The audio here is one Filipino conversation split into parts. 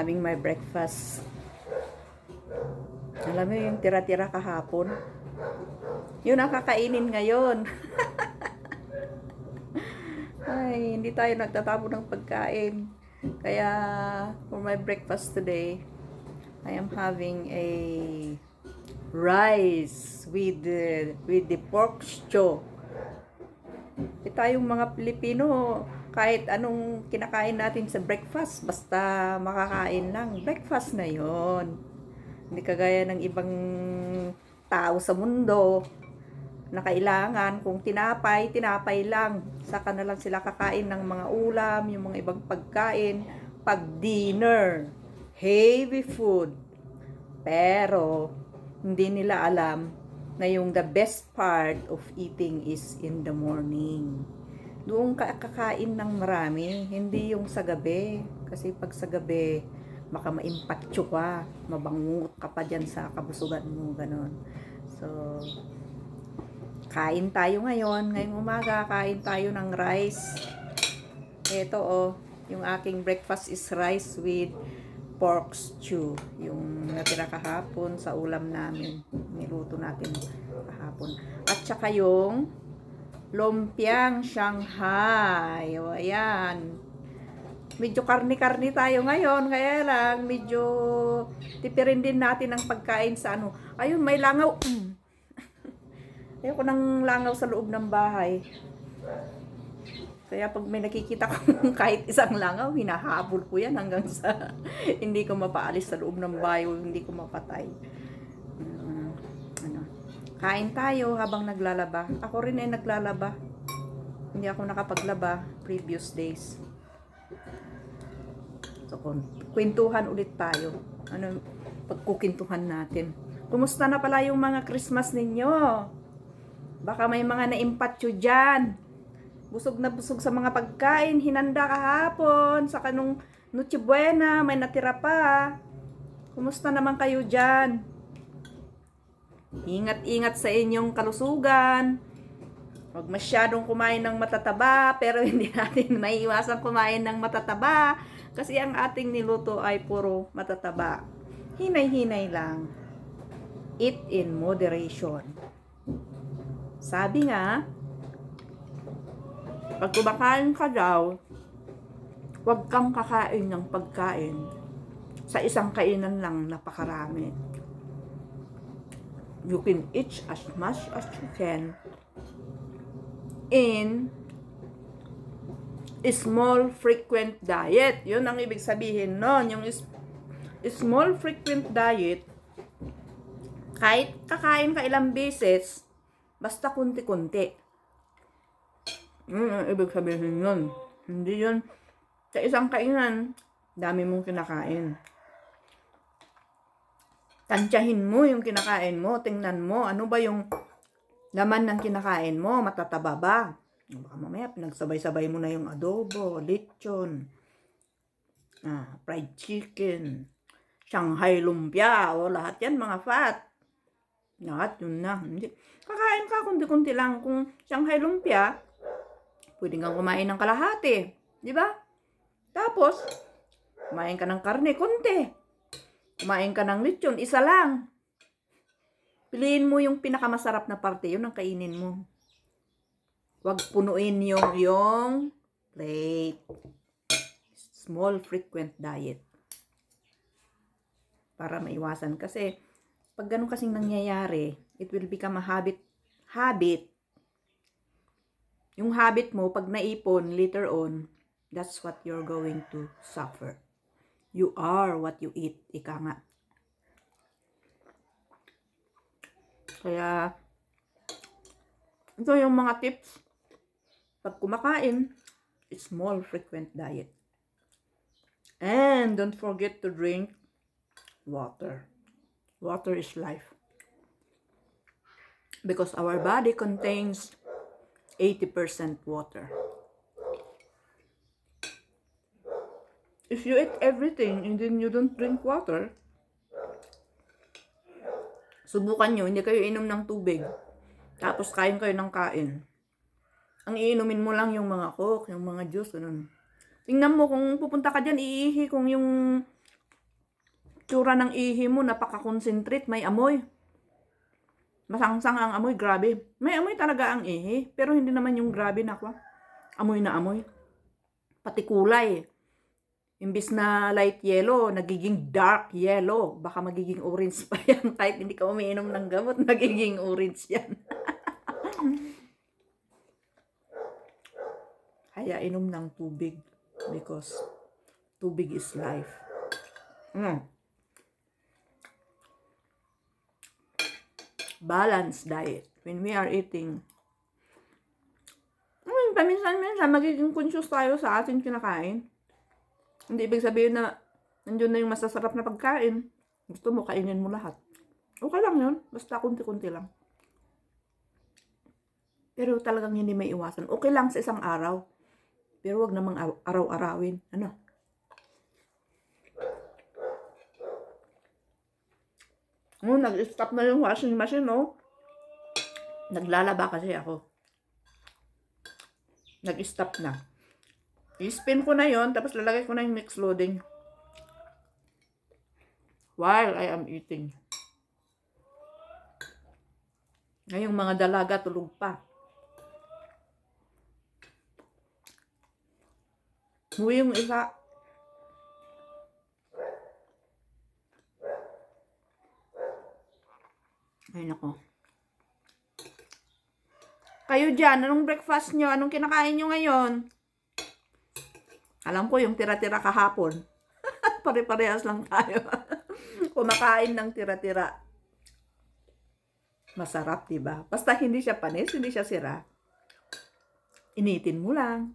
having my breakfast. Alam mo yung tira-tira kahapon? Yun ang kakainin ngayon. Ay, hindi tayo nagtatapon ng pagkain. Kaya, for my breakfast today, I am having a rice with the, with the pork chow. E tayong mga Pilipino, kahit anong kinakain natin sa breakfast, basta makakain lang, breakfast na yon. Hindi kagaya ng ibang tao sa mundo na kailangan kung tinapay, tinapay lang. Saka na lang sila kakain ng mga ulam, yung mga ibang pagkain, pag dinner, heavy food. Pero hindi nila alam na yung the best part of eating is in the morning doon ka kakain ng marami, hindi yung sa gabi. Kasi pag sa gabi, baka maimpatyo ka, mabangungot ka pa dyan sa kabusugan mo, ganun. So, kain tayo ngayon. Ngayong umaga, kain tayo ng rice. Ito, oh, yung aking breakfast is rice with pork stew. Yung natira kahapon sa ulam namin. Niluto natin kahapon. At saka yung Lumpiang Shanghai. O, ayan. Medyo karni-karni tayo ngayon. Kaya lang, medyo tipirin din natin ang pagkain sa ano. Ayun, may langaw. Mm. Ayoko ng langaw sa loob ng bahay. Kaya pag may nakikita ko kahit isang langaw, hinahabol ko yan hanggang sa hindi ko mapaalis sa loob ng bayo, hindi ko mapatay. Kain tayo habang naglalaba. Ako rin ay naglalaba. Hindi ako nakapaglaba previous days. So, kwentuhan ulit tayo. Ano pagkukintuhan natin. Kumusta na pala yung mga Christmas ninyo? Baka may mga naimpatyo dyan. Busog na busog sa mga pagkain. Hinanda kahapon. Sa kanong Noche Buena, may natira pa. Kumusta naman kayo dyan? Ingat-ingat sa inyong kalusugan. Huwag masyadong kumain ng matataba, pero hindi natin maiiwasan kumain ng matataba kasi ang ating niluto ay puro matataba. Hinay-hinay lang. Eat in moderation. Sabi nga, pag kumakain ka daw, huwag kang kakain ng pagkain sa isang kainan lang napakarami you can eat as much as you can in a small frequent diet. Yun ang ibig sabihin nun. Yung small frequent diet, kahit kakain ka ilang beses, basta kunti-kunti. Yun ang ibig sabihin nun. Hindi yun. Sa isang kainan, dami mong kinakain. Tansyahin mo yung kinakain mo. Tingnan mo, ano ba yung laman ng kinakain mo? Matataba ba? Baka mamaya, pinagsabay-sabay mo na yung adobo, lechon, ah, fried chicken, Shanghai lumpia, o lahat yan, mga fat. Lahat yun na. Hindi. Kakain ka, kundi-kundi lang. Kung Shanghai lumpia, pwede kang kumain ng kalahati. Di ba? Tapos, kumain ka ng karne, konti. Kumain ka ng lechon, isa lang. Piliin mo yung pinakamasarap na parte, yun ang kainin mo. Huwag punuin yung yung plate. Small frequent diet. Para maiwasan kasi pag ganun kasing nangyayari, it will become a habit habit. Yung habit mo, pag naipon, later on, that's what you're going to suffer. You are what you eat. Ika nga. Kaya, ito yung mga tips. Pag kumakain, small frequent diet. And don't forget to drink water. Water is life. Because our body contains 80% water. if you eat everything and then you don't drink water, subukan nyo, hindi kayo inom ng tubig. Tapos kain kayo ng kain. Ang iinumin mo lang yung mga coke, yung mga juice, ganun. Tingnan mo, kung pupunta ka dyan, iihi kung yung tsura ng ihi mo, napaka-concentrate, may amoy. Masangsang ang amoy, grabe. May amoy talaga ang ihi, pero hindi naman yung grabe na ako. Amoy na amoy. Pati kulay. Imbis na light yellow, nagiging dark yellow. Baka magiging orange pa yan. Kahit hindi ka umiinom ng gamot, nagiging orange yan. Kaya inom ng tubig because tubig is life. Mm. Balanced diet. When we are eating, mm, paminsan-minsan magiging conscious tayo sa ating kinakain. Hindi ibig sabihin na nandiyon na yung masasarap na pagkain. Gusto mo, kainin mo lahat. Okay lang yun. Basta kunti-kunti lang. Pero talagang hindi may iwasan. Okay lang sa isang araw. Pero wag namang araw-arawin. Ano? Oh, nag-stop na yung washing machine, no? Oh. Naglalaba kasi ako. Nag-stop na. I-spin ko na yon tapos lalagay ko na yung mix loading. While I am eating. Ngayong mga dalaga tulog pa. Huwi yung isa. Ay nako. Kayo dyan, anong breakfast nyo? Anong kinakain nyo ngayon? Alam ko yung tira-tira kahapon. Pare-parehas lang tayo. Kumakain ng tira-tira. Masarap, di ba? Basta hindi siya panis, hindi siya sira. Initin mo lang.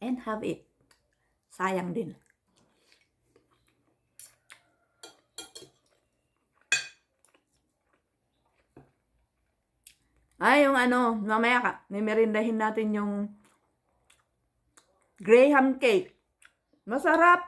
And have it. Sayang din. Ay, yung ano, mamaya ka, mimirindahin natin yung Graham cake. Masarap.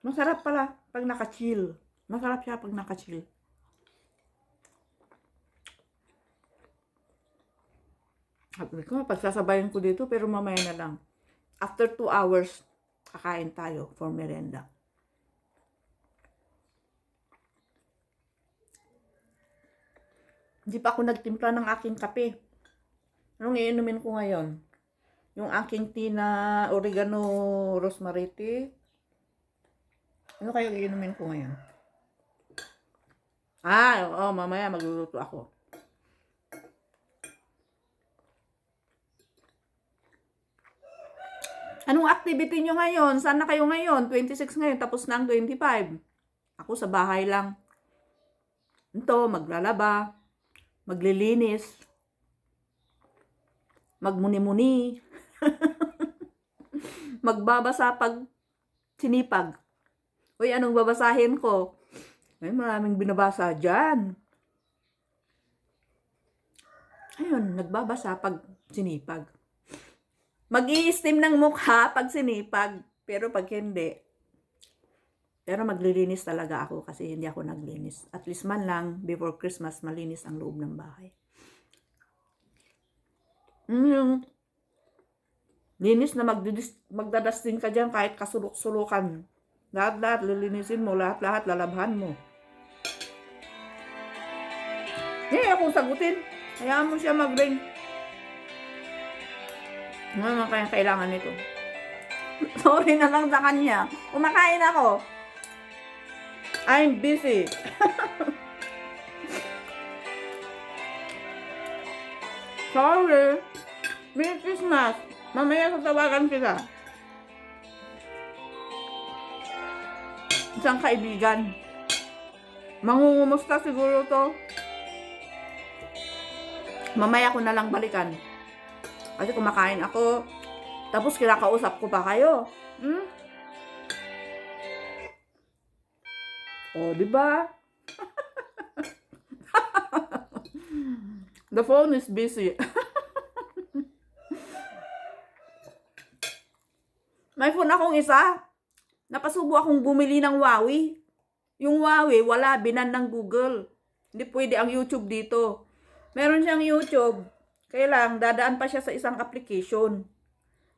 Masarap pala pag naka-chill. Masarap siya pag naka-chill. Sabi ko, pagsasabayan ko dito pero mamaya na lang. After 2 hours, kakain tayo for merenda. Hindi pa ako nagtimpla ng aking kape. Anong iinumin ko ngayon? Yung aking tina, oregano, rosemary tea. Ano kaya iinumin ko ngayon? Ah, oo, oh, mamaya magluluto ako. Anong activity nyo ngayon? Sana kayo ngayon? 26 ngayon, tapos na ang 25. Ako sa bahay lang. Ito, maglalaba, maglilinis, magmuni-muni, Magbabasa pag sinipag. Uy, anong babasahin ko? May maraming binabasa dyan. Ayun, nagbabasa pag sinipag. mag steam ng mukha pag sinipag. Pero pag hindi, pero maglilinis talaga ako kasi hindi ako naglinis. At least man lang, before Christmas, malinis ang loob ng bahay. Mm, Linis na magdidis, magdadasting ka dyan kahit kasulok-sulukan. Lahat-lahat, lilinisin mo. Lahat-lahat, lalabhan mo. Hindi hey, akong sagutin. Hayaan mo siya mag-ring. Ano naman kaya kailangan nito? Sorry na lang sa kanya. Kumakain ako. I'm busy. Sorry. Merry Christmas. Mamaya ko tawagan sila. Isang kaibigan. Mangungumusta siguro to. Mamaya ko na lang balikan. Kasi kumakain ako. Tapos kinakausap ko pa kayo. Hmm? O, oh, diba? The phone is busy. May phone akong isa. Napasubo akong bumili ng Huawei. Yung Huawei, wala. Binan ng Google. Hindi pwede ang YouTube dito. Meron siyang YouTube. Kaya lang, dadaan pa siya sa isang application.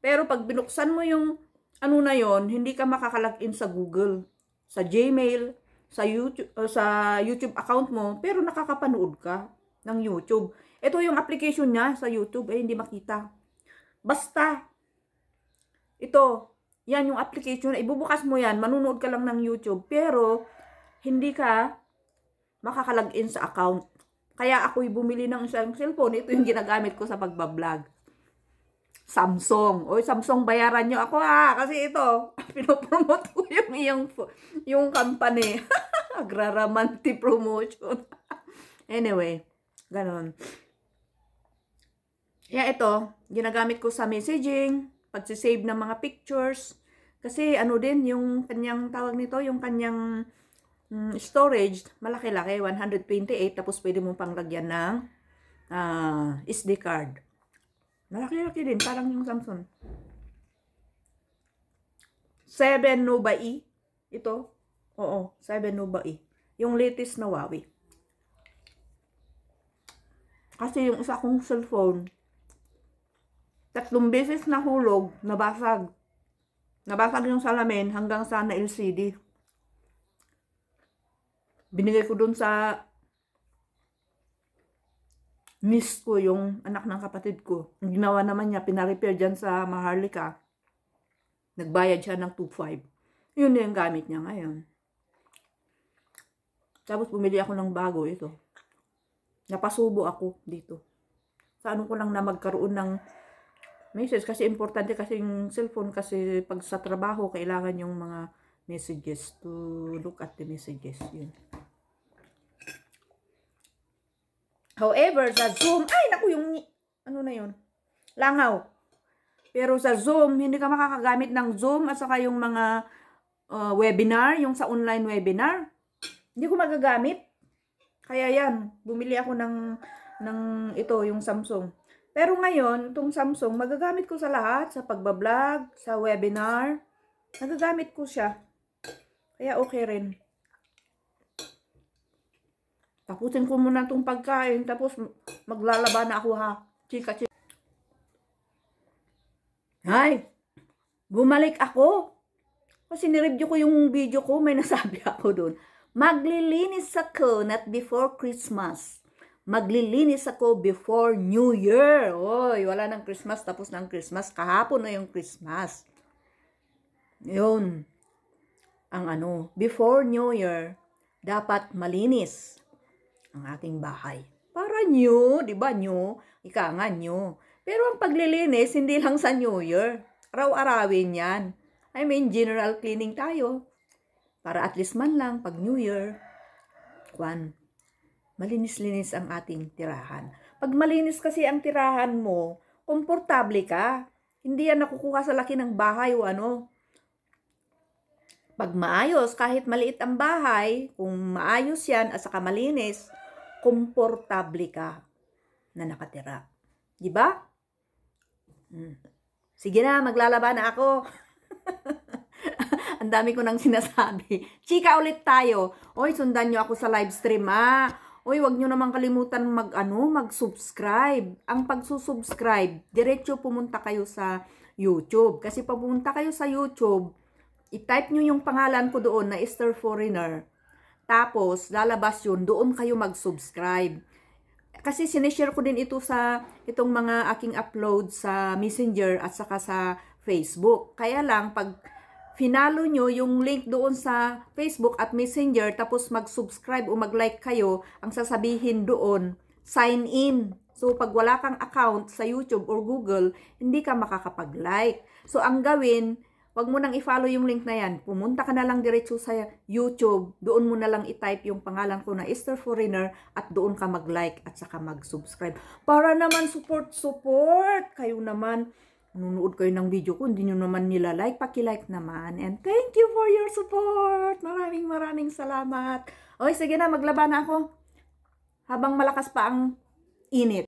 Pero pag binuksan mo yung ano na yon, hindi ka makakalagin sa Google, sa Gmail, sa YouTube, uh, sa YouTube account mo, pero nakakapanood ka ng YouTube. Ito yung application niya sa YouTube, eh hindi makita. Basta, ito, yan yung application. Ibubukas mo yan. Manunood ka lang ng YouTube. Pero, hindi ka makakalag-in sa account. Kaya ako'y bumili ng isang cellphone. Ito yung ginagamit ko sa pagbablog. Samsung. Oy, Samsung, bayaran nyo ako ha. Kasi ito, pinopromote ko yung, yung, yung company. Agraramanti promotion. anyway, ganon. Kaya ito, ginagamit ko sa messaging, pagsisave ng mga pictures. Kasi ano din, yung kanyang tawag nito, yung kanyang um, storage, malaki-laki, 128. Tapos pwede mo pang lagyan ng uh, ah, SD card. Malaki-laki din, parang yung Samsung. 7 Nova E. Ito. Oo, 7 Nova E. Yung latest na Huawei. Kasi yung isa kong cellphone, tatlong beses na nahulog, nabasag. Nabasag yung salamin hanggang sa na-LCD. Binigay ko dun sa miss ko yung anak ng kapatid ko. Ang ginawa naman niya, pinarepair dyan sa Maharlika. Nagbayad siya ng 2.5. Yun yung gamit niya ngayon. Tapos bumili ako ng bago ito. Napasubo ako dito. Sa ano ko lang na magkaroon ng message kasi importante kasi yung cellphone kasi pag sa trabaho kailangan yung mga messages to look at the messages yun however sa zoom ay naku yung ano na yun langaw pero sa zoom hindi ka makakagamit ng zoom at saka yung mga uh, webinar yung sa online webinar hindi ko magagamit kaya yan bumili ako ng ng ito yung Samsung pero ngayon, itong Samsung, magagamit ko sa lahat, sa pagbablog, sa webinar. Nagagamit ko siya. Kaya okay rin. Tapusin ko muna itong pagkain, tapos maglalaba na ako ha. Chika, chika. Hay! bumalik ako. Kasi nireview ko yung video ko, may nasabi ako doon. Maglilinis ako not before Christmas maglilinis ako before New Year. Oy, wala ng Christmas, tapos ng Christmas. Kahapon na yung Christmas. Yun. Ang ano, before New Year, dapat malinis ang ating bahay. Para new, di ba new? Ika nga new. Pero ang paglilinis, hindi lang sa New Year. Araw-arawin yan. I mean, general cleaning tayo. Para at least man lang pag New Year. One malinis-linis ang ating tirahan. Pag malinis kasi ang tirahan mo, komportable ka. Hindi yan nakukuha sa laki ng bahay o ano. Pag maayos, kahit maliit ang bahay, kung maayos yan at saka malinis, komportable ka na nakatira. Di ba? Hmm. Sige na, maglalaban na ako. ang dami ko nang sinasabi. Chika ulit tayo. Oy, sundan nyo ako sa live stream, ah. Uy, wag nyo naman kalimutan mag, ano, mag-subscribe. Ang pagsusubscribe, diretso pumunta kayo sa YouTube. Kasi pag pumunta kayo sa YouTube, i-type nyo yung pangalan ko doon na Esther Foreigner. Tapos, lalabas yun, doon kayo mag-subscribe. Kasi sinishare ko din ito sa itong mga aking upload sa Messenger at saka sa Facebook. Kaya lang, pag finalo nyo yung link doon sa Facebook at Messenger tapos mag-subscribe o mag-like kayo, ang sasabihin doon, sign in. So, pag wala kang account sa YouTube or Google, hindi ka makakapag-like. So, ang gawin, wag mo nang i-follow yung link na yan. Pumunta ka na lang diretso sa YouTube. Doon mo na lang i-type yung pangalan ko na Esther Foreigner at doon ka mag-like at saka mag-subscribe. Para naman support-support kayo naman nunood kayo ng video ko, hindi nyo naman nila like, paki-like naman. And thank you for your support. Maraming maraming salamat. Oy, sige na, maglaba na ako. Habang malakas pa ang init.